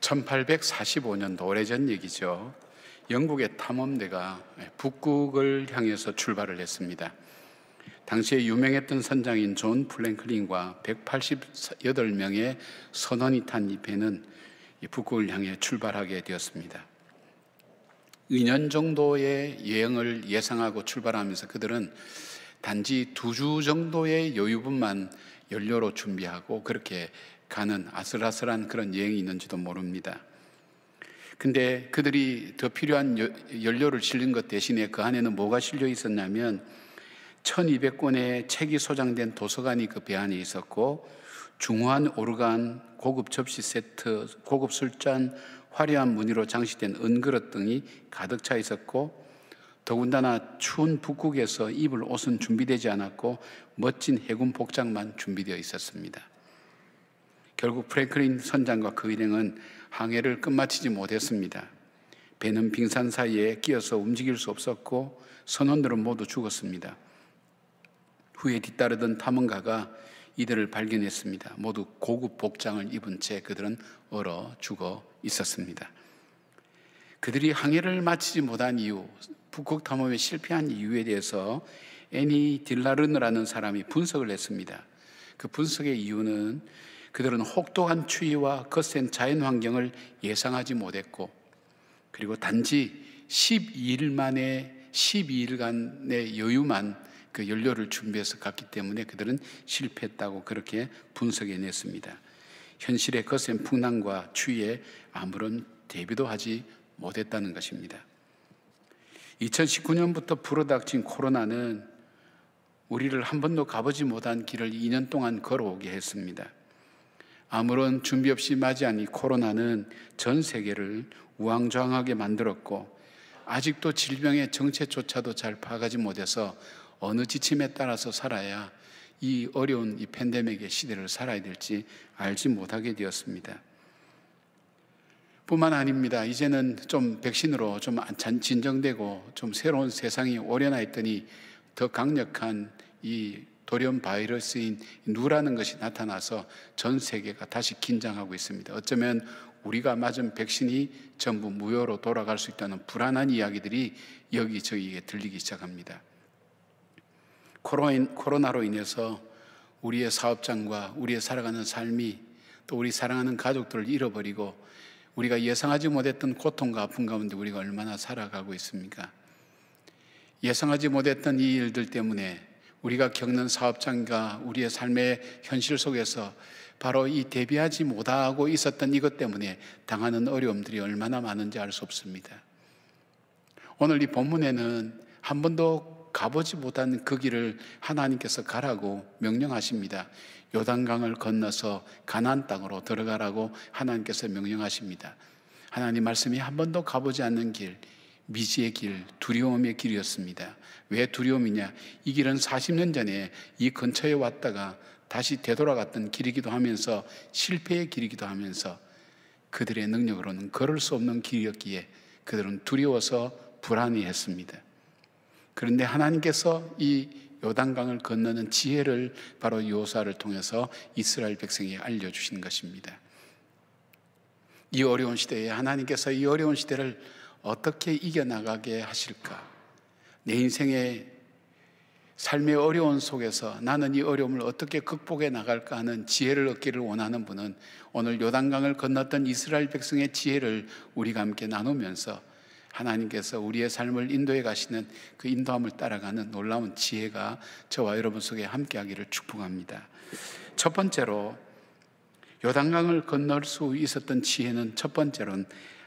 1845년도 오래전 얘기죠. 영국의 탐험대가 북극을 향해서 출발을 했습니다. 당시에 유명했던 선장인 존 플랭클린과 188명의 선원이 탄 이 배는 북극을 향해 출발하게 되었습니다. 2년 정도의 여행을 예상하고 출발하면서 그들은 단지 두 주 정도의 여유분만 연료로 준비하고 그렇게 가는 아슬아슬한 그런 여행이 있는지도 모릅니다. 근데 그들이 더 필요한 연료를 실린 것 대신에 그 안에는 뭐가 실려 있었냐면 1200권의 책이 소장된 도서관이 그 배 안에 있었고 중후한 오르간, 고급 접시 세트, 고급 술잔, 화려한 무늬로 장식된 은그릇 등이 가득 차 있었고 더군다나 추운 북극에서 입을 옷은 준비되지 않았고 멋진 해군 복장만 준비되어 있었습니다. 결국 프랭클린 선장과 그 일행은 항해를 끝마치지 못했습니다. 배는 빙산 사이에 끼어서 움직일 수 없었고 선원들은 모두 죽었습니다. 후에 뒤따르던 탐험가가 이들을 발견했습니다. 모두 고급 복장을 입은 채 그들은 얼어 죽어 있었습니다. 그들이 항해를 마치지 못한 이유, 북극 탐험에 실패한 이유에 대해서 애니 딜라르느라는 사람이 분석을 했습니다. 그 분석의 이유는 그들은 혹독한 추위와 거센 자연 환경을 예상하지 못했고 그리고 단지 12일 만에 12일간의 여유만 그 연료를 준비해서 갔기 때문에 그들은 실패했다고 그렇게 분석해 냈습니다. 현실의 거센 풍랑과 추위에 아무런 대비도 하지 못했다는 것입니다. 2019년부터 불어닥친 코로나는 우리를 한 번도 가보지 못한 길을 2년 동안 걸어오게 했습니다. 아무런 준비 없이 맞이한 이 코로나는 전 세계를 우왕좌왕하게 만들었고 아직도 질병의 정체조차도 잘 파악하지 못해서 어느 지침에 따라서 살아야 이 어려운 이 팬데믹의 시대를 살아야 될지 알지 못하게 되었습니다. 뿐만 아닙니다. 이제는 좀 백신으로 좀 진정되고 좀 새로운 세상이 오려나 했더니 더 강력한 이 돌연 바이러스인 누라는 것이 나타나서 전 세계가 다시 긴장하고 있습니다. 어쩌면 우리가 맞은 백신이 전부 무효로 돌아갈 수 있다는 불안한 이야기들이 여기저기에 들리기 시작합니다. 코로나로 인해서 우리의 사업장과 우리의 살아가는 삶이 또 우리 사랑하는 가족들을 잃어버리고 우리가 예상하지 못했던 고통과 아픔 가운데 우리가 얼마나 살아가고 있습니까? 예상하지 못했던 이 일들 때문에 우리가 겪는 사업장과 우리의 삶의 현실 속에서 바로 이 대비하지 못하고 있었던 이것 때문에 당하는 어려움들이 얼마나 많은지 알 수 없습니다. 오늘 이 본문에는 한 번도 가보지 못한 그 길을 하나님께서 가라고 명령하십니다. 요단강을 건너서 가나 땅으로 들어가라고 하나님께서 명령하십니다. 하나님 말씀이 한 번도 가보지 않는 길, 미지의 길, 두려움의 길이었습니다. 왜 두려움이냐? 이 길은 40년 전에 이 근처에 왔다가 다시 되돌아갔던 길이기도 하면서 실패의 길이기도 하면서 그들의 능력으로는 걸을 수 없는 길이었기에 그들은 두려워서 불안히 했습니다. 그런데 하나님께서 이 요단강을 건너는 지혜를 바로 요사를 통해서 이스라엘 백성에 알려주신 것입니다. 이 어려운 시대에 하나님께서 이 어려운 시대를 어떻게 이겨나가게 하실까? 내 인생의 삶의 어려움 속에서 나는 이 어려움을 어떻게 극복해 나갈까 하는 지혜를 얻기를 원하는 분은 오늘 요단강을 건넜던 이스라엘 백성의 지혜를 우리가 함께 나누면서 하나님께서 우리의 삶을 인도해 가시는 그 인도함을 따라가는 놀라운 지혜가 저와 여러분 속에 함께 하기를 축복합니다. 첫 번째로 요단강을 건널 수 있었던 지혜는 첫 번째로는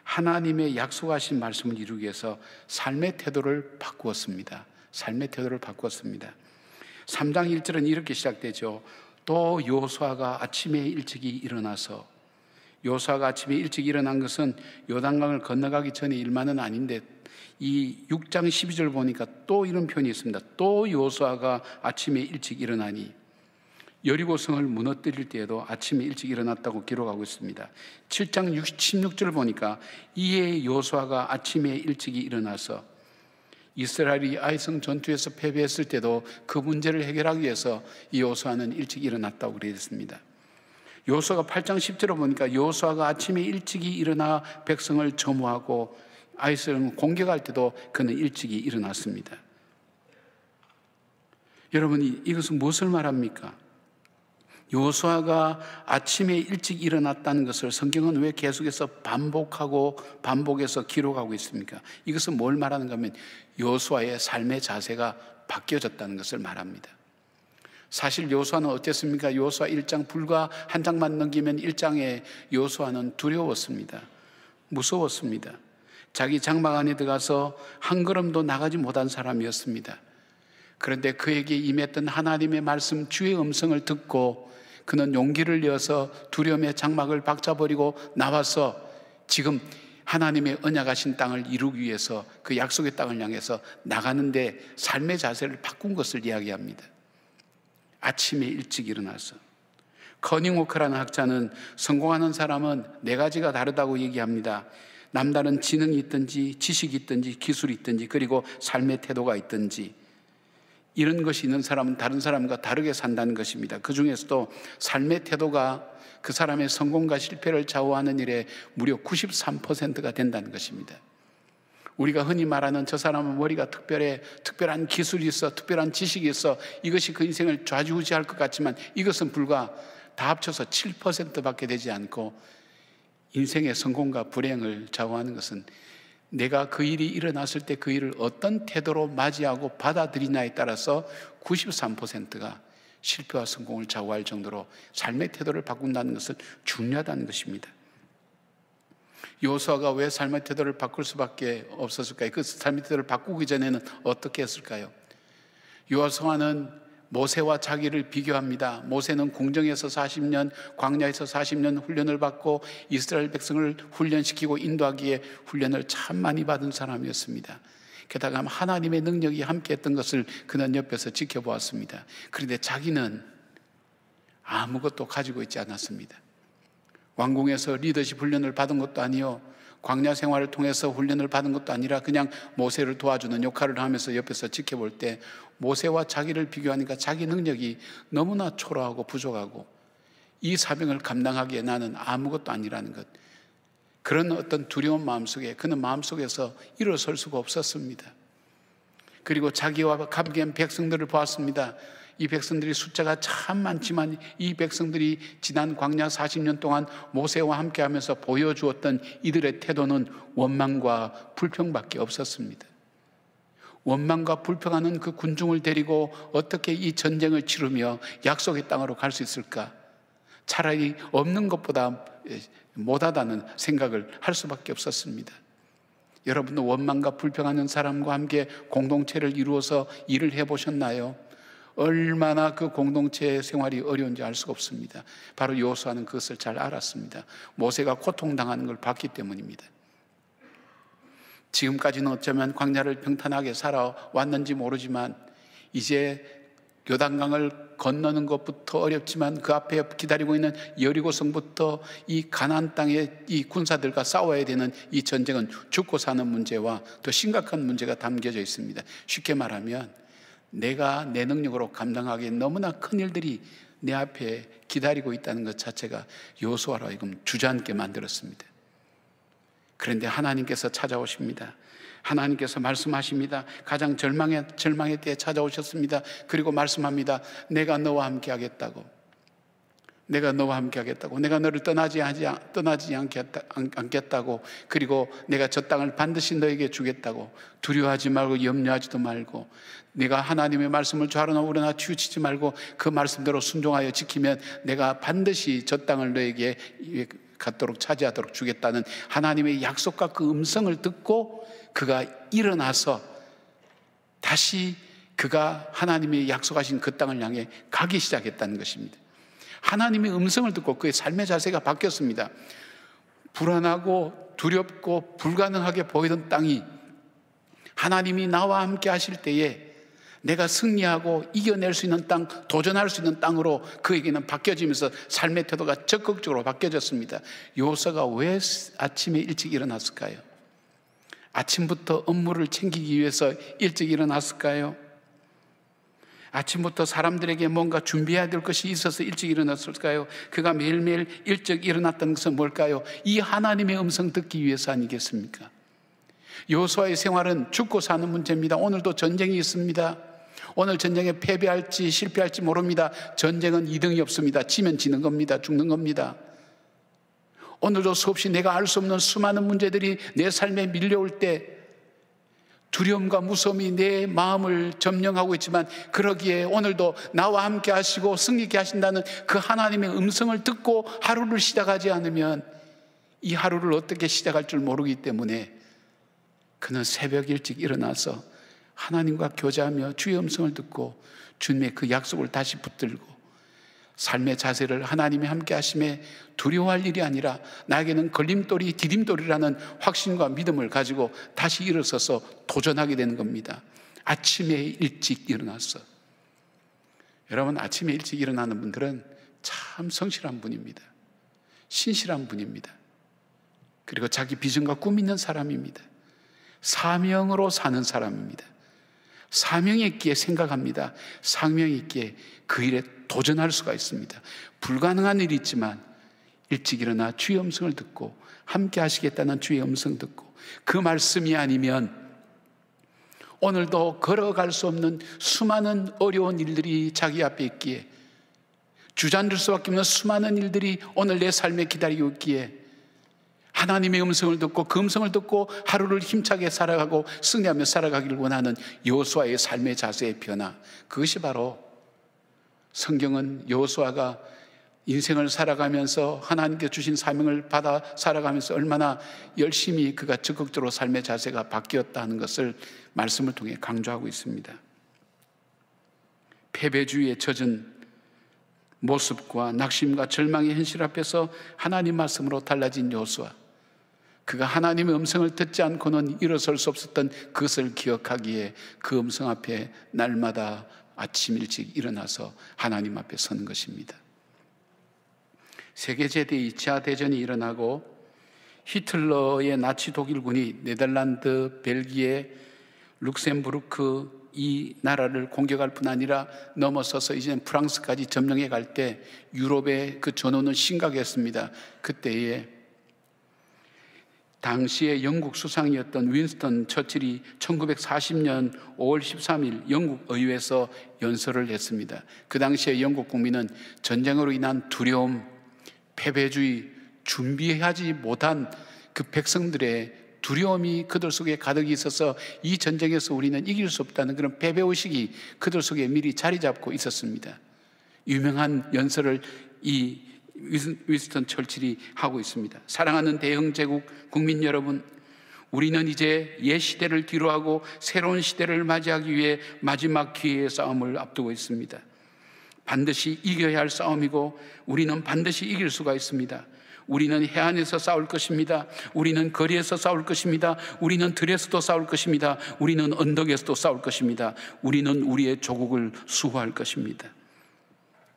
하나님의 약속하신 말씀을 이루기 위해서 삶의 태도를 바꾸었습니다. 삶의 태도를 바꾸었습니다. 3장 1절은 이렇게 시작되죠. 또 요수아가 아침에 일찍이 일어나서 요수아가 아침에 일찍 일어난 것은 요단강을 건너가기 전에 일만은 아닌데 이 6장 12절 보니까 또 이런 표현이 있습니다. 또 요수아가 아침에 일찍 일어나니 여리고성을 무너뜨릴 때에도 아침에 일찍 일어났다고 기록하고 있습니다. 7장 16절을 보니까 이에 요수아가 아침에 일찍 일어나서 이스라엘이 아이성 전투에서 패배했을 때도 그 문제를 해결하기 위해서 요수아는 일찍 일어났다고 그랬습니다. 요수아가 8장 10절을 보니까 요수아가 아침에 일찍 일어나 백성을 점호하고 아이성을 공격할 때도 그는 일찍 일어났습니다. 여러분 이것은 무엇을 말합니까? 요수아가 아침에 일찍 일어났다는 것을 성경은 왜 계속해서 반복하고 반복해서 기록하고 있습니까? 이것은 뭘 말하는가 하면 요수아의 삶의 자세가 바뀌어졌다는 것을 말합니다. 사실 요수아는 어땠습니까? 요수아 1장 불과 한 장만 넘기면 1장에 요수아는 두려웠습니다. 무서웠습니다. 자기 장막 안에 들어가서 한 걸음도 나가지 못한 사람이었습니다. 그런데 그에게 임했던 하나님의 말씀 주의 음성을 듣고 그는 용기를 이어서 두려움의 장막을 박차버리고 나와서 지금 하나님의 언약하신 땅을 이루기 위해서 그 약속의 땅을 향해서 나가는데 삶의 자세를 바꾼 것을 이야기합니다. 아침에 일찍 일어나서 커닝워크라는 학자는 성공하는 사람은 네 가지가 다르다고 얘기합니다. 남다른 지능이 있든지 지식이 있든지 기술이 있든지 그리고 삶의 태도가 있든지 이런 것이 있는 사람은 다른 사람과 다르게 산다는 것입니다. 그 중에서도 삶의 태도가 그 사람의 성공과 실패를 좌우하는 일에 무려 93%가 된다는 것입니다. 우리가 흔히 말하는 저 사람은 머리가 특별해, 특별한 기술이 있어, 특별한 지식이 있어, 이것이 그 인생을 좌지우지할 것 같지만 이것은 불과 다 합쳐서 7%밖에 되지 않고 인생의 성공과 불행을 좌우하는 것은 내가 그 일이 일어났을 때 그 일을 어떤 태도로 맞이하고 받아들이냐에 따라서 93%가 실패와 성공을 좌우할 정도로 삶의 태도를 바꾼다는 것은 중요하다는 것입니다. 요수아가 왜 삶의 태도를 바꿀 수밖에 없었을까요? 그 삶의 태도를 바꾸기 전에는 어떻게 했을까요? 요수아는 모세와 자기를 비교합니다. 모세는 궁정에서 40년, 광야에서 40년 훈련을 받고 이스라엘 백성을 훈련시키고 인도하기에 훈련을 참 많이 받은 사람이었습니다. 게다가 하나님의 능력이 함께했던 것을 그는 옆에서 지켜보았습니다. 그런데 자기는 아무것도 가지고 있지 않았습니다. 왕궁에서 리더십 훈련을 받은 것도 아니요. 광야 생활을 통해서 훈련을 받은 것도 아니라 그냥 모세를 도와주는 역할을 하면서 옆에서 지켜볼 때 모세와 자기를 비교하니까 자기 능력이 너무나 초라하고 부족하고 이 사명을 감당하기에 나는 아무것도 아니라는 것. 그런 어떤 두려운 마음속에 그는 마음속에서 일어설 수가 없었습니다. 그리고 자기와 함께한 백성들을 보았습니다. 이 백성들이 숫자가 참 많지만 이 백성들이 지난 광야 40년 동안 모세와 함께 하면서 보여주었던 이들의 태도는 원망과 불평밖에 없었습니다. 원망과 불평하는 그 군중을 데리고 어떻게 이 전쟁을 치르며 약속의 땅으로 갈 수 있을까? 차라리 없는 것보다 예, 못하다는 생각을 할 수밖에 없었습니다. 여러분도 원망과 불평하는 사람과 함께 공동체를 이루어서 일을 해보셨나요? 얼마나 그 공동체 생활이 어려운지 알 수가 없습니다. 바로 요수아는 그것을 잘 알았습니다. 모세가 고통당하는 걸 봤기 때문입니다. 지금까지는 어쩌면 광야를 평탄하게 살아왔는지 모르지만 이제 요단강을 건너는 것부터 어렵지만 그 앞에 기다리고 있는 여리고 성부터 이가나 땅의 이 군사들과 싸워야 되는 이 전쟁은 죽고 사는 문제와 더 심각한 문제가 담겨져 있습니다. 쉽게 말하면 내가 내 능력으로 감당하기에 너무나 큰 일들이 내 앞에 기다리고 있다는 것 자체가 요수하로 하여금 주저앉게 만들었습니다. 그런데 하나님께서 찾아오십니다. 하나님께서 말씀하십니다. 가장 절망의, 절망의 때에 찾아오셨습니다. 그리고 말씀합니다. 내가 너와 함께 하겠다고. 내가 너와 함께 하겠다고 내가 너를 떠나지 하지 떠나지 않겠다, 않겠다고 그리고 내가 저 땅을 반드시 너에게 주겠다고 두려워하지 말고 염려하지도 말고 내가 하나님의 말씀을 좌로나 우로나 치우치지 말고 그 말씀대로 순종하여 지키면 내가 반드시 저 땅을 너에게 예, 갖도록 차지하도록 주겠다는 하나님의 약속과 그 음성을 듣고 그가 일어나서 다시 그가 하나님의 약속하신 그 땅을 향해 가기 시작했다는 것입니다. 하나님의 음성을 듣고 그의 삶의 자세가 바뀌었습니다. 불안하고 두렵고 불가능하게 보이던 땅이 하나님이 나와 함께 하실 때에 내가 승리하고 이겨낼 수 있는 땅, 도전할 수 있는 땅으로 그에게는 바뀌어지면서 삶의 태도가 적극적으로 바뀌어졌습니다. 요사가 왜 아침에 일찍 일어났을까요? 아침부터 업무를 챙기기 위해서 일찍 일어났을까요? 아침부터 사람들에게 뭔가 준비해야 될 것이 있어서 일찍 일어났을까요? 그가 매일매일 일찍 일어났던 것은 뭘까요? 이 하나님의 음성 듣기 위해서 아니겠습니까? 요소아의 생활은 죽고 사는 문제입니다. 오늘도 전쟁이 있습니다. 오늘 전쟁에 패배할지 실패할지 모릅니다. 전쟁은 이등이 없습니다. 지면 지는 겁니다. 죽는 겁니다. 오늘도 수없이 내가 알 수 없는 수많은 문제들이 내 삶에 밀려올 때 두려움과 무서움이 내 마음을 점령하고 있지만 그러기에 오늘도 나와 함께 하시고 승리케 하신다는 그 하나님의 음성을 듣고 하루를 시작하지 않으면 이 하루를 어떻게 시작할 줄 모르기 때문에 그는 새벽 일찍 일어나서 하나님과 교제하며 주의 음성을 듣고 주님의 그 약속을 다시 붙들고 삶의 자세를 하나님이 함께 하심에 두려워할 일이 아니라 나에게는 걸림돌이 디딤돌이라는 확신과 믿음을 가지고 다시 일어서서 도전하게 되는 겁니다. 아침에 일찍 일어났어. 여러분 아침에 일찍 일어나는 분들은 참 성실한 분입니다. 신실한 분입니다. 그리고 자기 비전과 꿈 있는 사람입니다. 사명으로 사는 사람입니다. 사명이 있기에 생각합니다. 사명이 있기에 그 일에 도전할 수가 있습니다. 불가능한 일이 지만 일찍 일어나 주의 음성을 듣고 함께 하시겠다는 주의 음성 듣고 그 말씀이 아니면 오늘도 걸어갈 수 없는 수많은 어려운 일들이 자기 앞에 있기에 주저앉을 수밖에 없는 수많은 일들이 오늘 내 삶에 기다리고 있기에 하나님의 음성을 듣고 금성을 그 듣고 하루를 힘차게 살아가고 승리하며 살아가길 원하는 요호수아의 삶의 자세의 변화 그것이 바로 성경은 요호수아가 인생을 살아가면서 하나님께 주신 사명을 받아 살아가면서 얼마나 열심히 그가 적극적으로 삶의 자세가 바뀌었다는 것을 말씀을 통해 강조하고 있습니다. 패배주의에 젖은 모습과 낙심과 절망의 현실 앞에서 하나님 말씀으로 달라진 요호수아 그가 하나님의 음성을 듣지 않고는 일어설 수 없었던 그것을 기억하기에 그 음성 앞에 날마다 아침 일찍 일어나서 하나님 앞에 서는 것입니다. 세계제대 2차 대전이 일어나고 히틀러의 나치 독일군이 네덜란드, 벨기에, 룩셈부르크 이 나라를 공격할 뿐 아니라 넘어서서 이제는 프랑스까지 점령해 갈 때 유럽의 그 전원은 심각했습니다. 그때에 당시의 영국 수상이었던 윈스턴 처칠이 1940년 5월 13일 영국 의회에서 연설을 했습니다. 그 당시에 영국 국민은 전쟁으로 인한 두려움, 패배주의, 준비하지 못한 그 백성들의 두려움이 그들 속에 가득 있어서 이 전쟁에서 우리는 이길 수 없다는 그런 패배의식이 그들 속에 미리 자리 잡고 있었습니다. 유명한 연설을 이 위스턴 철칠이 하고 있습니다. 사랑하는 대형 제국 국민 여러분, 우리는 이제 옛 시대를 뒤로하고 새로운 시대를 맞이하기 위해 마지막 기회의 싸움을 앞두고 있습니다. 반드시 이겨야 할 싸움이고 우리는 반드시 이길 수가 있습니다. 우리는 해안에서 싸울 것입니다. 우리는 거리에서 싸울 것입니다. 우리는 들에서도 싸울 것입니다. 우리는 언덕에서도 싸울 것입니다. 우리는 우리의 조국을 수호할 것입니다.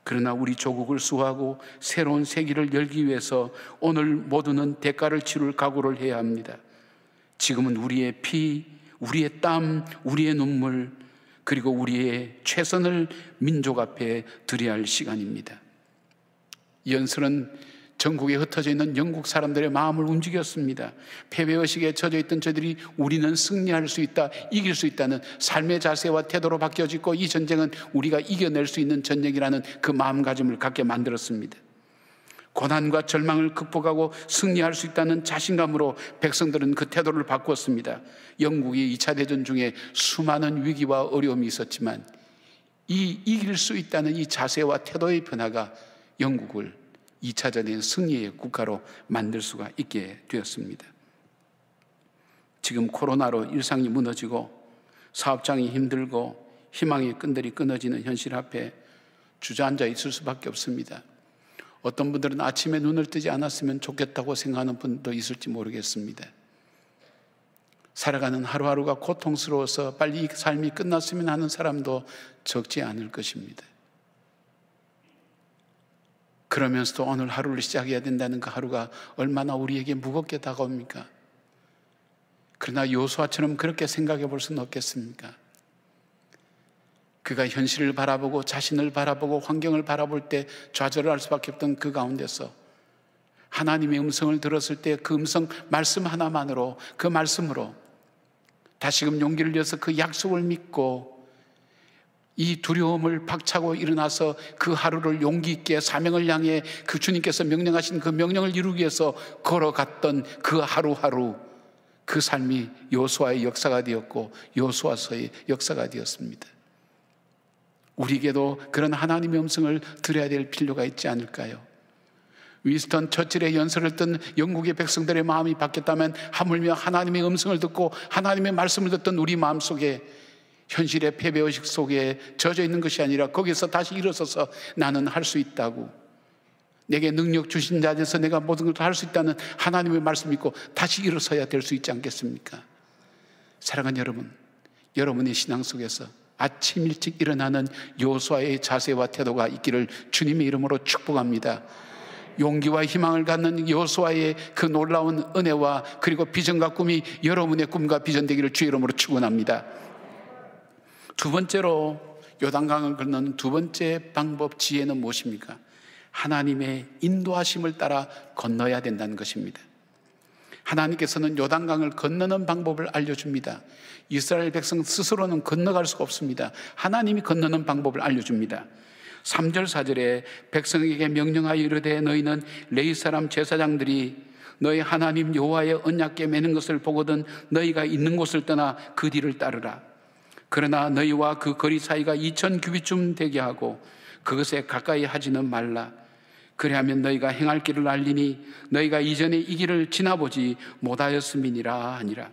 그러나 우리 조국을 수호하고 새로운 세기를 열기 위해서 오늘 모두는 대가를 치를 각오를 해야 합니다. 지금은 우리의 피, 우리의 땀, 우리의 눈물, 그리고 우리의 최선을 민족 앞에 드려야 할 시간입니다. 연설은 전국에 흩어져 있는 영국 사람들의 마음을 움직였습니다. 패배의식에 젖어 있던 저들이 우리는 승리할 수 있다, 이길 수 있다는 삶의 자세와 태도로 바뀌어지고 이 전쟁은 우리가 이겨낼 수 있는 전쟁이라는 그 마음가짐을 갖게 만들었습니다. 고난과 절망을 극복하고 승리할 수 있다는 자신감으로 백성들은 그 태도를 바꾸었습니다. 영국이 2차 대전 중에 수많은 위기와 어려움이 있었지만 이 이길 수 있다는 이 자세와 태도의 변화가 영국을 2차전의 승리의 국가로 만들 수가 있게 되었습니다. 지금 코로나로 일상이 무너지고 사업장이 힘들고 희망의 끈들이 끊어지는 현실 앞에 주저앉아 있을 수밖에 없습니다. 어떤 분들은 아침에 눈을 뜨지 않았으면 좋겠다고 생각하는 분도 있을지 모르겠습니다. 살아가는 하루하루가 고통스러워서 빨리 이 삶이 끝났으면 하는 사람도 적지 않을 것입니다. 그러면서도 오늘 하루를 시작해야 된다는 그 하루가 얼마나 우리에게 무겁게 다가옵니까? 그러나 요수아처럼 그렇게 생각해 볼 수는 없겠습니까? 그가 현실을 바라보고 자신을 바라보고 환경을 바라볼 때 좌절을 할 수밖에 없던 그 가운데서 하나님의 음성을 들었을 때 그 음성 말씀 하나만으로 그 말씀으로 다시금 용기를 내서 그 약속을 믿고 이 두려움을 박차고 일어나서 그 하루를 용기 있게 사명을 향해 그 주님께서 명령하신 그 명령을 이루기 위해서 걸어갔던 그 하루하루 그 삶이 요수와의 역사가 되었고 요수와서의 역사가 되었습니다. 우리에게도 그런 하나님의 음성을 들어야 될 필요가 있지 않을까요? 위스턴 처칠의 연설을 뜬 영국의 백성들의 마음이 바뀌었다면 하물며 하나님의 음성을 듣고 하나님의 말씀을 듣던 우리 마음속에 현실의 패배의식 속에 젖어 있는 것이 아니라 거기서 다시 일어서서 나는 할 수 있다고. 내게 능력 주신 자에서 내가 모든 것을 할 수 있다는 하나님의 말씀 믿고 다시 일어서야 될 수 있지 않겠습니까? 사랑하는 여러분, 여러분의 신앙 속에서 아침 일찍 일어나는 요수와의 자세와 태도가 있기를 주님의 이름으로 축복합니다. 용기와 희망을 갖는 요수와의그 놀라운 은혜와 그리고 비전과 꿈이 여러분의 꿈과 비전 되기를 주의 이름으로 축원합니다. 두 번째로 요단강을 건너는 두 번째 방법 지혜는 무엇입니까? 하나님의 인도하심을 따라 건너야 된다는 것입니다. 하나님께서는 요단강을 건너는 방법을 알려줍니다. 이스라엘 백성 스스로는 건너갈 수가 없습니다. 하나님이 건너는 방법을 알려줍니다. 3절 4절에 백성에게 명령하여 이르되 너희는 레이 사람 제사장들이 너희 하나님 여호와의 언약궤 매는 것을 보거든 너희가 있는 곳을 떠나 그 뒤를 따르라. 그러나 너희와 그 거리 사이가 이천 규빗쯤 되게 하고 그것에 가까이 하지는 말라. 그리하면 너희가 행할 길을 알리니 너희가 이전에 이 길을 지나보지 못하였음이니라 하니라.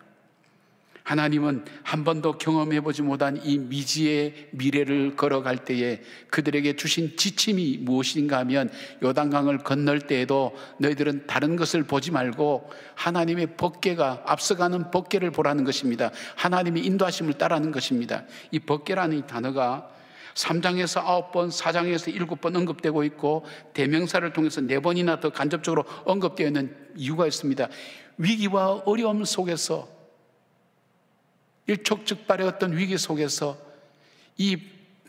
하나님은 한 번도 경험해 보지 못한 이 미지의 미래를 걸어갈 때에 그들에게 주신 지침이 무엇인가 하면 요단강을 건널 때에도 너희들은 다른 것을 보지 말고 하나님의 법계가 앞서가는 법계를 보라는 것입니다. 하나님의 인도하심을 따라는 것입니다. 이 법계라는 이 단어가 3장에서 9번, 4장에서 7번 언급되고 있고 대명사를 통해서 4번이나 더 간접적으로 언급되어 있는 이유가 있습니다. 위기와 어려움 속에서 일촉즉발의 어떤 위기 속에서 이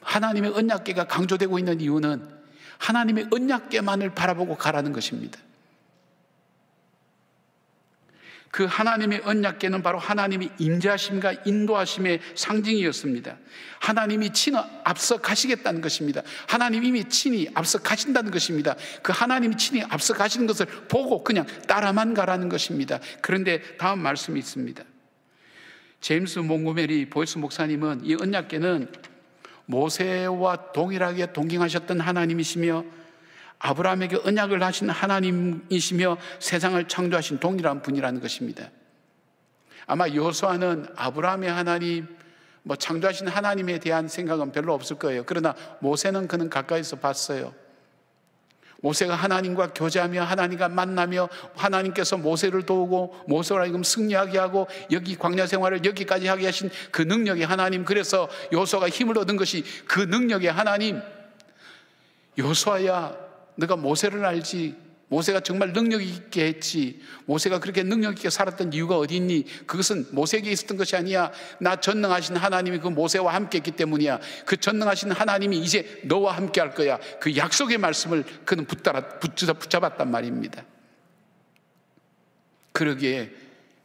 하나님의 언약계가 강조되고 있는 이유는 하나님의 언약계만을 바라보고 가라는 것입니다. 그 하나님의 언약계는 바로 하나님의 임자심과 인도하심의 상징이었습니다. 하나님이 친 앞서 가시겠다는 것입니다. 하나님 이미 친히 앞서 가신다는 것입니다. 그 하나님이 친히 앞서 가시는 것을 보고 그냥 따라만 가라는 것입니다. 그런데 다음 말씀이 있습니다. 제임스 몽고메리 보이스 목사님은 이 언약계는 모세와 동일하게 동경하셨던 하나님이시며 아브라함에게 언약을 하신 하나님이시며 세상을 창조하신 동일한 분이라는 것입니다. 아마 요호수아는 아브라함의 하나님, 뭐 창조하신 하나님에 대한 생각은 별로 없을 거예요. 그러나 모세는 그는 가까이서 봤어요. 모세가 하나님과 교제하며 하나님과 만나며 하나님께서 모세를 도우고 모세로 하여금 승리하게 하고 여기 광야 생활을 여기까지 하게 하신 그 능력이 하나님 그래서 요소가 힘을 얻은 것이 그 능력이 하나님 요소야 네가 모세를 알지 모세가 정말 능력 있게 했지. 모세가 그렇게 능력 있게 살았던 이유가 어디 있니? 그것은 모세에게 있었던 것이 아니야. 나 전능하신 하나님이 그 모세와 함께 했기 때문이야. 그 전능하신 하나님이 이제 너와 함께 할 거야. 그 약속의 말씀을 그는 붙따라, 붙잡았단 말입니다. 그러기에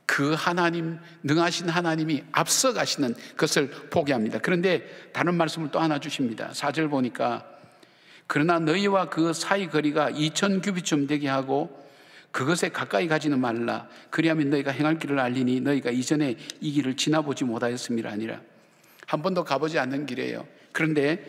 그 하나님, 능하신 하나님이 앞서가시는 것을 포기합니다. 그런데 다른 말씀을 또 하나 주십니다. 사절 보니까 그러나 너희와 그 사이 거리가 이천 규빗쯤 되게 하고 그것에 가까이 가지는 말라. 그리하면 너희가 행할 길을 알리니 너희가 이전에 이 길을 지나보지 못하였음이라 아니라. 한 번도 가보지 않는 길이에요. 그런데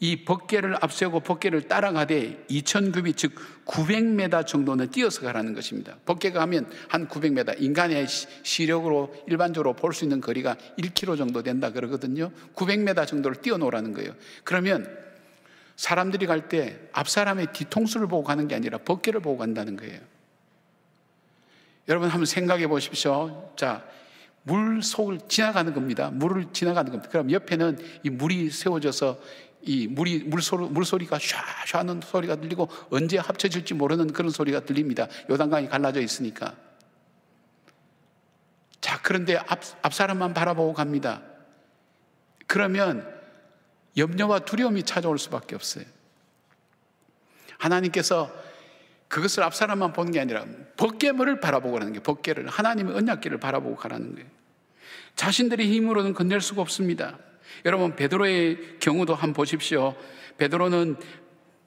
이 법계를 앞세우고 법계를 따라가되 2000규빗 즉 900m 정도는 뛰어서 가라는 것입니다. 법계가 하면 한 900m 인간의 시력으로 일반적으로 볼 수 있는 거리가 1km 정도 된다 그러거든요. 900m 정도를 뛰어놓으라는 거예요. 그러면 사람들이 갈 때 앞사람의 뒤통수를 보고 가는 게 아니라 벗개를 보고 간다는 거예요. 여러분 한번 생각해 보십시오. 자, 물 속을 지나가는 겁니다. 물을 지나가는 겁니다. 그럼 옆에는 이 물이 세워져서 이 물이 물소리, 물소리가 샤샤 하는 소리가 들리고 언제 합쳐질지 모르는 그런 소리가 들립니다. 요단강이 갈라져 있으니까. 자, 그런데 앞, 앞 사람만 바라보고 갑니다. 그러면 염려와 두려움이 찾아올 수밖에 없어요. 하나님께서 그것을 앞사람만 보는 게 아니라 벗개물을 바라보고 하는 게 벗개를 하나님의 언약기를 바라보고 가라는 거예요. 자신들의 힘으로는 건넬 수가 없습니다. 여러분 베드로의 경우도 한번 보십시오. 베드로는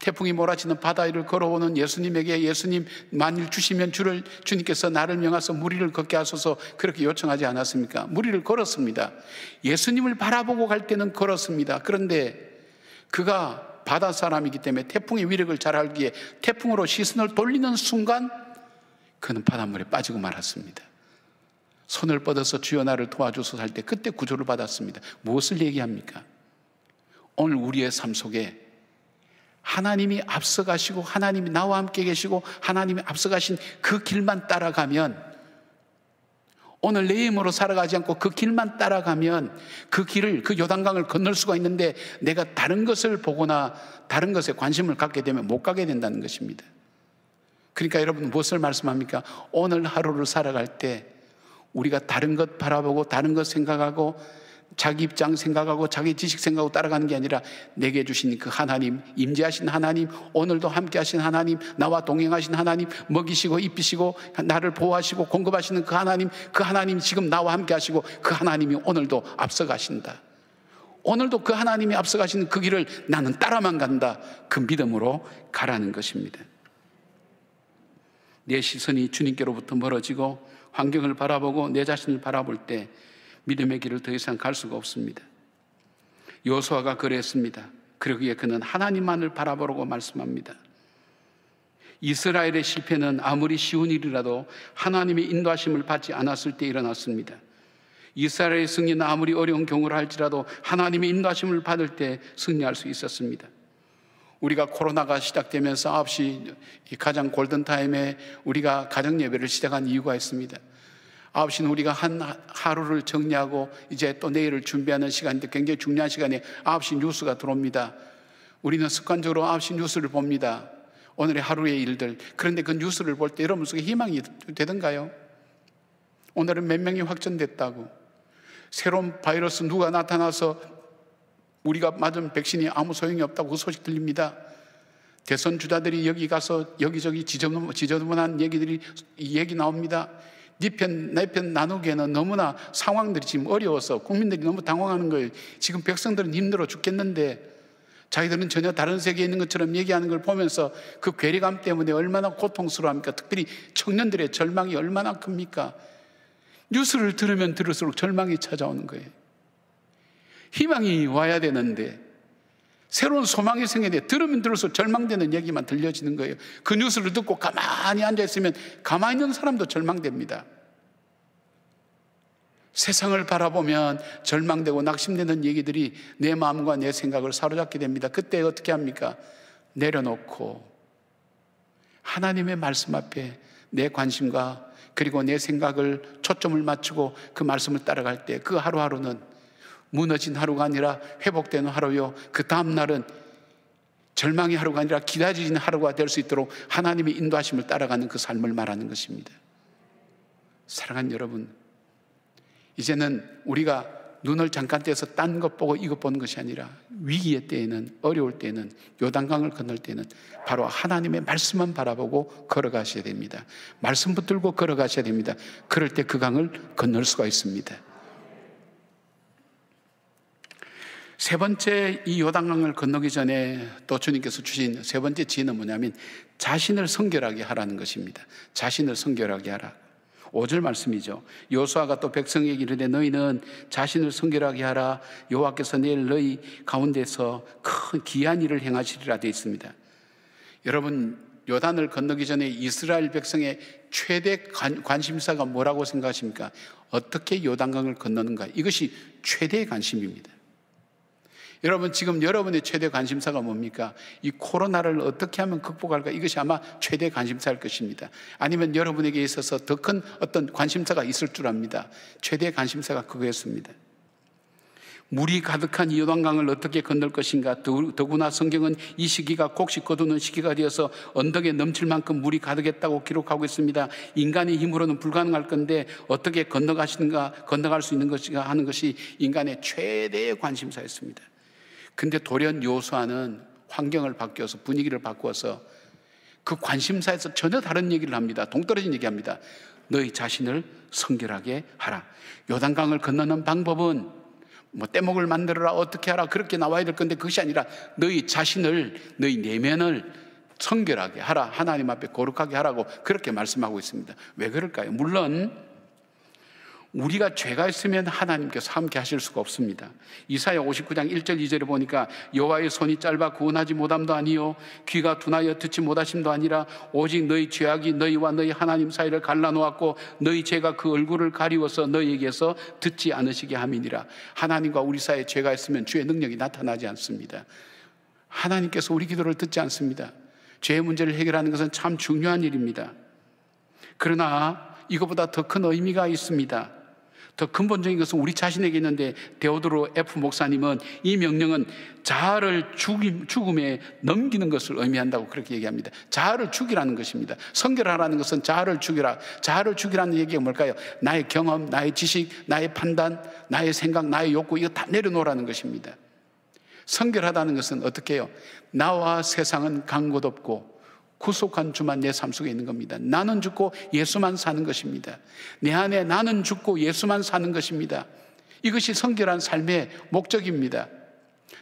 태풍이 몰아치는 바다 위를 걸어오는 예수님에게 예수님 만일 주시면 주를 주님께서 나를 명하서 무리를 걷게 하소서 그렇게 요청하지 않았습니까? 무리를 걸었습니다. 예수님을 바라보고 갈 때는 걸었습니다. 그런데 그가 바다 사람이기 때문에 태풍의 위력을 잘 알기에 태풍으로 시선을 돌리는 순간 그는 바닷물에 빠지고 말았습니다. 손을 뻗어서 주여 나를 도와줘서 할 때 그때 구조를 받았습니다. 무엇을 얘기합니까? 오늘 우리의 삶 속에 하나님이 앞서가시고 하나님이 나와 함께 계시고 하나님이 앞서가신 그 길만 따라가면 오늘 내 힘으로 살아가지 않고 그 길만 따라가면 그 길을 그 요단강을 건널 수가 있는데 내가 다른 것을 보거나 다른 것에 관심을 갖게 되면 못 가게 된다는 것입니다. 그러니까 여러분 무엇을 말씀합니까? 오늘 하루를 살아갈 때 우리가 다른 것 바라보고 다른 것 생각하고 자기 입장 생각하고 자기 지식 생각하고 따라가는 게 아니라 내게 주신 그 하나님, 임재하신 하나님, 오늘도 함께 하신 하나님, 나와 동행하신 하나님, 먹이시고 입히시고 나를 보호하시고 공급하시는 그 하나님, 그 하나님 지금 나와 함께 하시고 그 하나님이 오늘도 앞서가신다. 오늘도 그 하나님이 앞서가시는 그 길을 나는 따라만 간다. 그 믿음으로 가라는 것입니다. 내 시선이 주님께로부터 멀어지고 환경을 바라보고 내 자신을 바라볼 때 믿음의 길을 더 이상 갈 수가 없습니다. 요수아가 그랬습니다. 그러기에 그는 하나님만을 바라보라고 말씀합니다. 이스라엘의 실패는 아무리 쉬운 일이라도 하나님의 인도하심을 받지 않았을 때 일어났습니다. 이스라엘의 승리는 아무리 어려운 경우를 할지라도 하나님의 인도하심을 받을 때 승리할 수 있었습니다. 우리가 코로나가 시작되면서 9시 가장 골든타임에 우리가 가정예배를 시작한 이유가 있습니다. 아홉 시는 우리가 한 하루를 정리하고 이제 또 내일을 준비하는 시간인데 굉장히 중요한 시간에 아홉 시 뉴스가 들어옵니다. 우리는 습관적으로 아홉 시 뉴스를 봅니다. 오늘의 하루의 일들. 그런데 그 뉴스를 볼 때 여러분 속에 희망이 되던가요? 오늘은 몇 명이 확진됐다고. 새로운 바이러스 누가 나타나서 우리가 맞은 백신이 아무 소용이 없다고 그 소식 들립니다. 대선 주자들이 여기 가서 여기저기 지저분, 지저분한 얘기들이 얘기 나옵니다. 네 편, 내편 나누기에는 너무나 상황들이 지금 어려워서 국민들이 너무 당황하는 거예요. 지금 백성들은 힘들어 죽겠는데 자기들은 전혀 다른 세계에 있는 것처럼 얘기하는 걸 보면서 그 괴리감 때문에 얼마나 고통스러워합니까? 특별히 청년들의 절망이 얼마나 큽니까? 뉴스를 들으면 들을수록 절망이 찾아오는 거예요. 희망이 와야 되는데 새로운 소망이 생겨내 들으면 들어서 절망되는 얘기만 들려지는 거예요. 그 뉴스를 듣고 가만히 앉아있으면 가만히 있는 사람도 절망됩니다. 세상을 바라보면 절망되고 낙심되는 얘기들이 내 마음과 내 생각을 사로잡게 됩니다. 그때 어떻게 합니까? 내려놓고 하나님의 말씀 앞에 내 관심과 그리고 내 생각을 초점을 맞추고 그 말씀을 따라갈 때 그 하루하루는 무너진 하루가 아니라 회복되는 하루요. 그 다음날은 절망의 하루가 아니라 기다리는 하루가 될 수 있도록 하나님의 인도하심을 따라가는 그 삶을 말하는 것입니다. 사랑하는 여러분, 이제는 우리가 눈을 잠깐 떼서 딴 것 보고 이것 보는 것이 아니라 위기의 때에는 어려울 때에는 요단강을 건널 때는 에 바로 하나님의 말씀만 바라보고 걸어가셔야 됩니다. 말씀 붙들고 걸어가셔야 됩니다. 그럴 때 그 강을 건널 수가 있습니다. 세 번째 이 요단강을 건너기 전에 또 주님께서 주신 세 번째 지혜는 뭐냐면 자신을 성결하게 하라는 것입니다. 자신을 성결하게 하라. 5절 말씀이죠. 요수아가 또 백성에게 이르되 너희는 자신을 성결하게 하라. 요하께서 내일 너희 가운데서 큰 기한 일을 행하시리라 되어 있습니다. 여러분 요단을 건너기 전에 이스라엘 백성의 최대 관심사가 뭐라고 생각하십니까? 어떻게 요단강을 건너는가? 이것이 최대의 관심입니다. 여러분 지금 여러분의 최대 관심사가 뭡니까? 이 코로나를 어떻게 하면 극복할까? 이것이 아마 최대 관심사일 것입니다. 아니면 여러분에게 있어서 더 큰 어떤 관심사가 있을 줄 압니다. 최대 관심사가 그거였습니다. 물이 가득한 요단강을 어떻게 건널 것인가 더구나 성경은 이 시기가 곡식 거두는 시기가 되어서 언덕에 넘칠 만큼 물이 가득했다고 기록하고 있습니다. 인간의 힘으로는 불가능할 건데 어떻게 건너가시는가 건너갈 수 있는 것인가 하는 것이 인간의 최대의 관심사였습니다. 근데 돌연 요수아는 환경을 바뀌어서 분위기를 바꾸어서 그 관심사에서 전혀 다른 얘기를 합니다. 동떨어진 얘기합니다. 너희 자신을 성결하게 하라. 요단강을 건너는 방법은 뭐 떼목을 만들어라 어떻게 하라 그렇게 나와야 될 건데 그것이 아니라 너희 자신을 너희 내면을 성결하게 하라 하나님 앞에 거룩하게 하라고 그렇게 말씀하고 있습니다. 왜 그럴까요? 물론 우리가 죄가 있으면 하나님께서 함께 하실 수가 없습니다. 이사야 59장 1절 2절에 보니까 여호와의 손이 짧아 구원하지 못함도 아니요 귀가 둔하여 듣지 못하심도 아니라 오직 너희 죄악이 너희와 너희 하나님 사이를 갈라놓았고 너희 죄가 그 얼굴을 가리워서 너희에게서 듣지 않으시게 함이니라. 하나님과 우리 사이에 죄가 있으면 주의 능력이 나타나지 않습니다. 하나님께서 우리 기도를 듣지 않습니다. 죄의 문제를 해결하는 것은 참 중요한 일입니다. 그러나 이것보다 더 큰 의미가 있습니다. 더 근본적인 것은 우리 자신에게 있는데 데오드로 F 목사님은 이 명령은 자아를 죽임, 죽음에 넘기는 것을 의미한다고 그렇게 얘기합니다. 자아를 죽이라는 것입니다. 성결하라는 것은 자아를 죽이라. 자아를 죽이라는 얘기가 뭘까요? 나의 경험, 나의 지식, 나의 판단, 나의 생각, 나의 욕구 이거 다 내려놓으라는 것입니다. 성결하다는 것은 어떻게 해요? 나와 세상은 간 곳 없고 구속한 주만 내 삶 속에 있는 겁니다. 나는 죽고 예수만 사는 것입니다. 내 안에 나는 죽고 예수만 사는 것입니다. 이것이 성결한 삶의 목적입니다.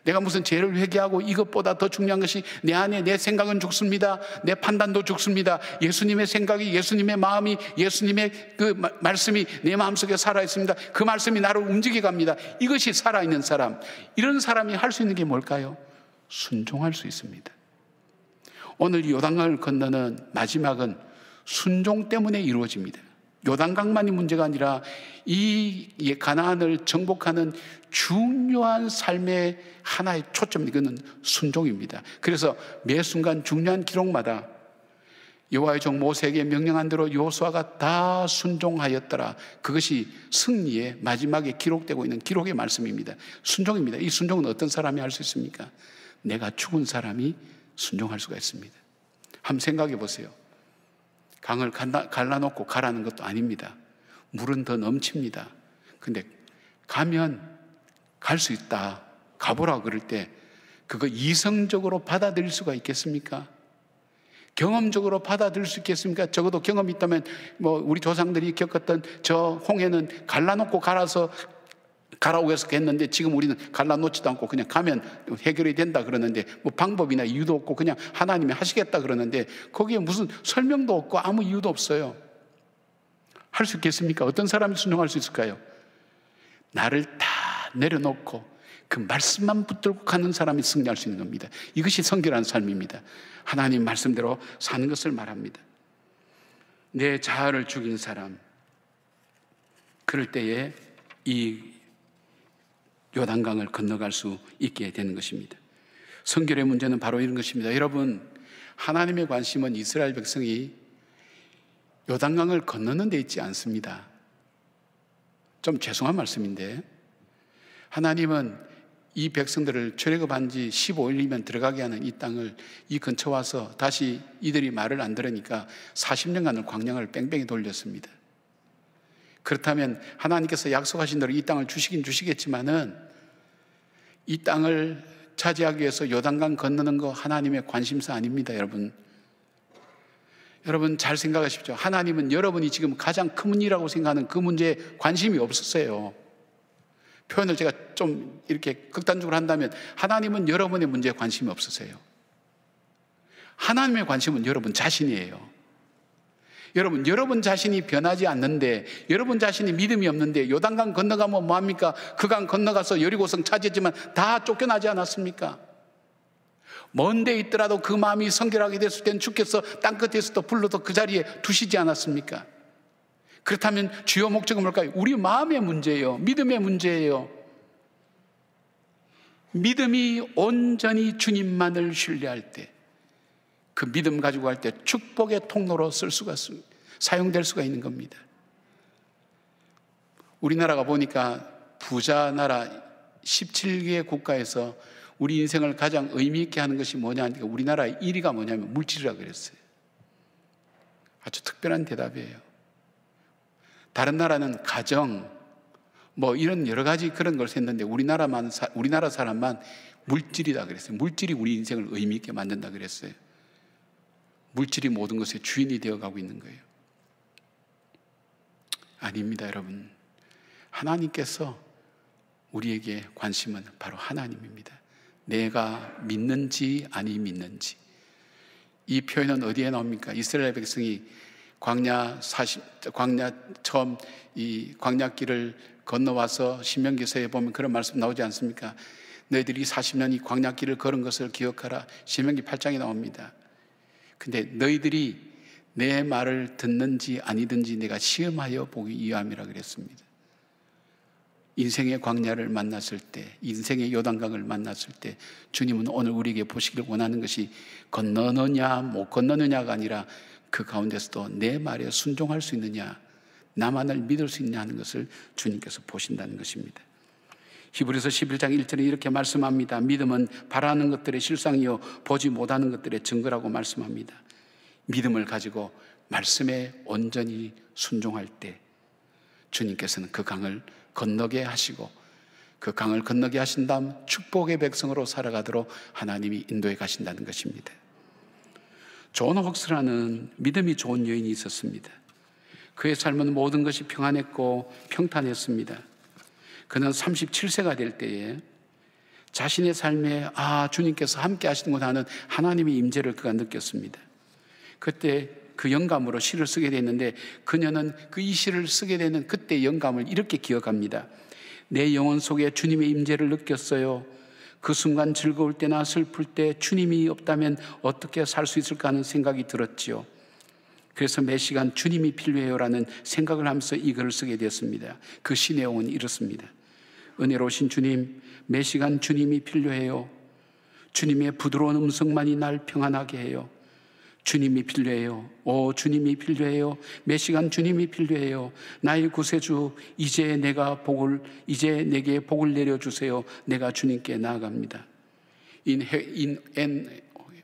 내가 무슨 죄를 회개하고 이것보다 더 중요한 것이 내 안에 내 생각은 죽습니다. 내 판단도 죽습니다. 예수님의 생각이, 예수님의 마음이, 예수님의 그 말씀이 내 마음속에 살아있습니다. 그 말씀이 나를 움직여갑니다. 이것이 살아있는 사람. 이런 사람이 할 수 있는 게 뭘까요? 순종할 수 있습니다. 오늘 요단강을 건너는 마지막은 순종 때문에 이루어집니다. 요단강만이 문제가 아니라 이 예, 가나안을 정복하는 중요한 삶의 하나의 초점 이거는 순종입니다. 그래서 매 순간 중요한 기록마다 여호와의 종 모세에게 명령한 대로 요수아가 다 순종하였더라. 그것이 승리의 마지막에 기록되고 있는 기록의 말씀입니다. 순종입니다. 이 순종은 어떤 사람이 할 수 있습니까? 내가 죽은 사람이 순종할 수가 있습니다. 한번 생각해 보세요. 강을 갈라놓고 가라는 것도 아닙니다. 물은 더 넘칩니다. 근데 가면 갈 수 있다. 가보라 그럴 때 그거 이성적으로 받아들일 수가 있겠습니까? 경험적으로 받아들일 수 있겠습니까? 적어도 경험이 있다면 뭐 우리 조상들이 겪었던 저 홍해는 갈라놓고 갈아서 가라고 해서 했는데 지금 우리는 갈라놓지도 않고 그냥 가면 해결이 된다 그러는데 뭐 방법이나 이유도 없고 그냥 하나님이 하시겠다 그러는데 거기에 무슨 설명도 없고 아무 이유도 없어요. 할 수 있겠습니까? 어떤 사람이 순종할 수 있을까요? 나를 다 내려놓고 그 말씀만 붙들고 가는 사람이 승리할 수 있는 겁니다. 이것이 성결한 삶입니다. 하나님 말씀대로 사는 것을 말합니다. 내 자아를 죽인 사람, 그럴 때에 이 요단강을 건너갈 수 있게 되는 것입니다. 성결의 문제는 바로 이런 것입니다. 여러분, 하나님의 관심은 이스라엘 백성이 요단강을 건너는 데 있지 않습니다. 좀 죄송한 말씀인데 하나님은 이 백성들을 출애굽한 지 15일이면 들어가게 하는 이 땅을 이 근처 와서 다시 이들이 말을 안 들으니까 40년간을 광량을 뺑뺑이 돌렸습니다. 그렇다면 하나님께서 약속하신 대로 이 땅을 주시긴 주시겠지만은 이 땅을 차지하기 위해서 요단강 건너는 거 하나님의 관심사 아닙니다, 여러분. 여러분 잘 생각하십시오. 하나님은 여러분이 지금 가장 큰 문이라고 생각하는 그 문제에 관심이 없었어요. 표현을 제가 좀 이렇게 극단적으로 한다면 하나님은 여러분의 문제에 관심이 없으세요. 하나님의 관심은 여러분 자신이에요. 여러분, 여러분 자신이 변하지 않는데, 여러분 자신이 믿음이 없는데, 요단강 건너가면 뭐합니까? 그강 건너가서 여리고성 차지했지만 다 쫓겨나지 않았습니까? 먼데 있더라도 그 마음이 성결하게 됐을 땐 죽겠어. 땅끝에서도 불러도 그 자리에 두시지 않았습니까? 그렇다면 주요 목적은 뭘까요? 우리 마음의 문제예요. 믿음의 문제예요. 믿음이 온전히 주님만을 신뢰할 때, 그 믿음 가지고 갈 때 축복의 통로로 쓸 수가 있습니다. 사용될 수가 있는 겁니다. 우리나라가 보니까 부자 나라 17개 국가에서 우리 인생을 가장 의미 있게 하는 것이 뭐냐 하니까 우리나라 1위가 뭐냐면 물질이라 그랬어요. 아주 특별한 대답이에요. 다른 나라는 가정 뭐 이런 여러 가지 그런 걸 셌는데 우리나라만 우리나라 사람만 물질이다 그랬어요. 물질이 우리 인생을 의미 있게 만든다 그랬어요. 물질이 모든 것의 주인이 되어 가고 있는 거예요. 아닙니다, 여러분. 하나님께서 우리에게 관심은 바로 하나님입니다. 내가 믿는지 아니 믿는지. 이 표현은 어디에 나옵니까? 이스라엘 백성이 광야 40 광야 처음 이 광야길을 건너와서 신명기서에 보면 그런 말씀 나오지 않습니까? 너희들이 40년 이 광야길을 걸은 것을 기억하라. 신명기 8장에 나옵니다. 근데 너희들이 내 말을 듣는지 아니든지 내가 시험하여 보기 위함이라 그랬습니다. 인생의 광야를 만났을 때, 인생의 요단강을 만났을 때, 주님은 오늘 우리에게 보시길 원하는 것이 건너느냐, 못 건너느냐가 아니라 그 가운데서도 내 말에 순종할 수 있느냐, 나만을 믿을 수 있냐 하는 것을 주님께서 보신다는 것입니다. 히브리서 11장 1절에 이렇게 말씀합니다. 믿음은 바라는 것들의 실상이요 보지 못하는 것들의 증거라고 말씀합니다. 믿음을 가지고 말씀에 온전히 순종할 때 주님께서는 그 강을 건너게 하시고 그 강을 건너게 하신 다음 축복의 백성으로 살아가도록 하나님이 인도해 가신다는 것입니다. 존 혹스라는 믿음이 좋은 여인이 있었습니다. 그의 삶은 모든 것이 평안했고 평탄했습니다. 그는 37세가 될 때에 자신의 삶에 아 주님께서 함께 하시는구나 하는 하나님의 임재를 그가 느꼈습니다. 그때 그 영감으로 시를 쓰게 됐는데 그녀는 그 이 시를 쓰게 되는 그때 영감을 이렇게 기억합니다. 내 영혼 속에 주님의 임재를 느꼈어요. 그 순간 즐거울 때나 슬플 때 주님이 없다면 어떻게 살 수 있을까 하는 생각이 들었지요. 그래서 매 시간 주님이 필요해요라는 생각을 하면서 이 글을 쓰게 되었습니다. 그 시 내용은 이렇습니다. 은혜로우신 주님, 매시간 주님이 필요해요. 주님의 부드러운 음성만이 날 평안하게 해요. 주님이 필요해요. 오, 주님이 필요해요. 매시간 주님이 필요해요. 나의 구세주, 이제 내가 복을, 이제 내게 복을 내려주세요. 내가 주님께 나아갑니다. 인, 인, 엔,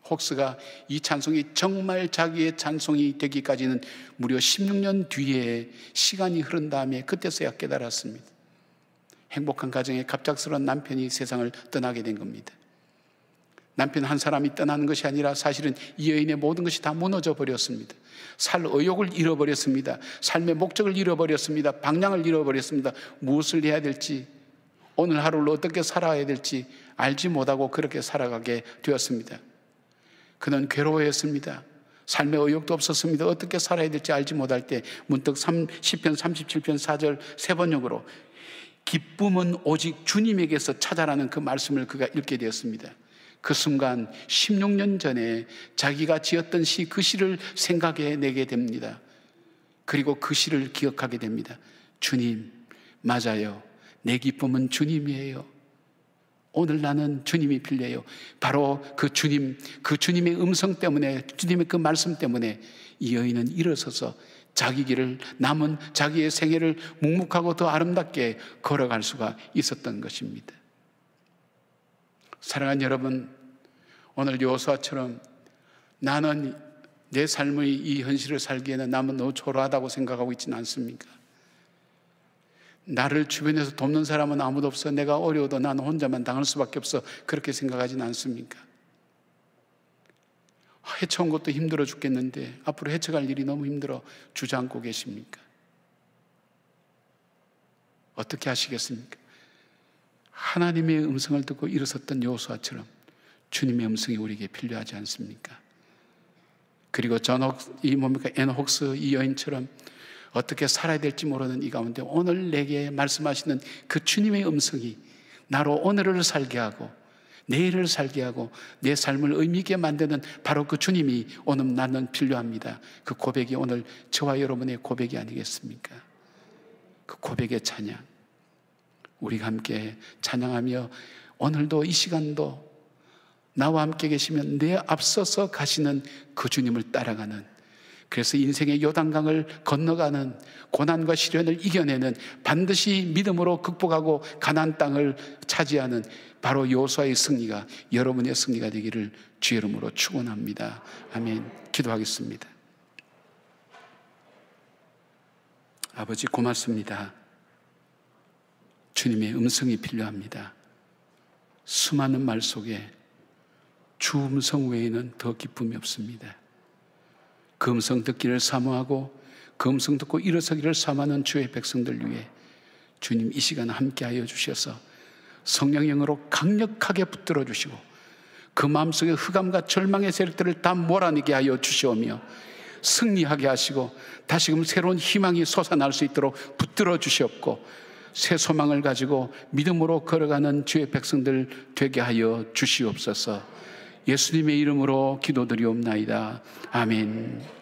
혹스가 이 찬송이 정말 자기의 찬송이 되기까지는 무려 16년 뒤에 시간이 흐른 다음에 그때서야 깨달았습니다. 행복한 가정에 갑작스러운 남편이 세상을 떠나게 된 겁니다. 남편 한 사람이 떠나는 것이 아니라 사실은 이 여인의 모든 것이 다 무너져 버렸습니다. 살 의욕을 잃어버렸습니다. 삶의 목적을 잃어버렸습니다. 방향을 잃어버렸습니다. 무엇을 해야 될지, 오늘 하루를 어떻게 살아야 될지 알지 못하고 그렇게 살아가게 되었습니다. 그는 괴로워했습니다. 삶의 의욕도 없었습니다. 어떻게 살아야 될지 알지 못할 때 문득 30편, 37편, 4절 세 번역으로 기쁨은 오직 주님에게서 찾아라는 그 말씀을 그가 읽게 되었습니다. 그 순간 16년 전에 자기가 지었던 시 그 시를 생각해 내게 됩니다. 그리고 그 시를 기억하게 됩니다. 주님, 맞아요. 내 기쁨은 주님이에요. 오늘 나는 주님이 빌려요. 바로 그 주님, 그 주님의 음성 때문에, 주님의 그 말씀 때문에 이 여인은 일어서서 자기 길을 남은 자기의 생애를 묵묵하고 더 아름답게 걸어갈 수가 있었던 것입니다. 사랑하 여러분, 오늘 요수아처럼 나는 내 삶의 이 현실을 살기에는 남은 너무 초라하다고 생각하고 있지 않습니까? 나를 주변에서 돕는 사람은 아무도 없어. 내가 어려워도 난 혼자만 당할 수밖에 없어. 그렇게 생각하진 않습니까? 헤쳐온 아, 것도 힘들어 죽겠는데 앞으로 헤쳐갈 일이 너무 힘들어 주저앉고 계십니까? 어떻게 하시겠습니까? 하나님의 음성을 듣고 일어섰던 요호수아처럼 주님의 음성이 우리에게 필요하지 않습니까? 그리고 전혹 이 뭡니까 엔혹스 이 여인처럼 어떻게 살아야 될지 모르는 이 가운데 오늘 내게 말씀하시는 그 주님의 음성이 나로 오늘을 살게 하고 내일을 살게 하고 내 삶을 의미 있게 만드는 바로 그 주님이 오늘 나는 필요합니다. 그 고백이 오늘 저와 여러분의 고백이 아니겠습니까? 그 고백의 찬양. 우리가 함께 찬양하며 오늘도 이 시간도 나와 함께 계시면 내 앞서서 가시는 그 주님을 따라가는 그래서 인생의 요단강을 건너가는 고난과 시련을 이겨내는 반드시 믿음으로 극복하고 가난 땅을 차지하는 바로 요수아의 승리가 여러분의 승리가 되기를 주의 이름으로 축원합니다. 아멘. 기도하겠습니다. 아버지 고맙습니다. 주님의 음성이 필요합니다. 수많은 말 속에 주 음성 외에는 더 기쁨이 없습니다. 금성 듣기를 사모하고 금성 듣고 일어서기를 사모하는 주의 백성들 위해 주님 이 시간 함께하여 주셔서 성령령으로 강력하게 붙들어 주시고 그 마음속의 흑암과 절망의 세력들을 다 몰아내게 하여 주시오며 승리하게 하시고 다시금 새로운 희망이 솟아날 수 있도록 붙들어 주시옵고 새 소망을 가지고 믿음으로 걸어가는 주의 백성들 되게 하여 주시옵소서. 예수님의 이름으로 기도드리옵나이다. 아멘.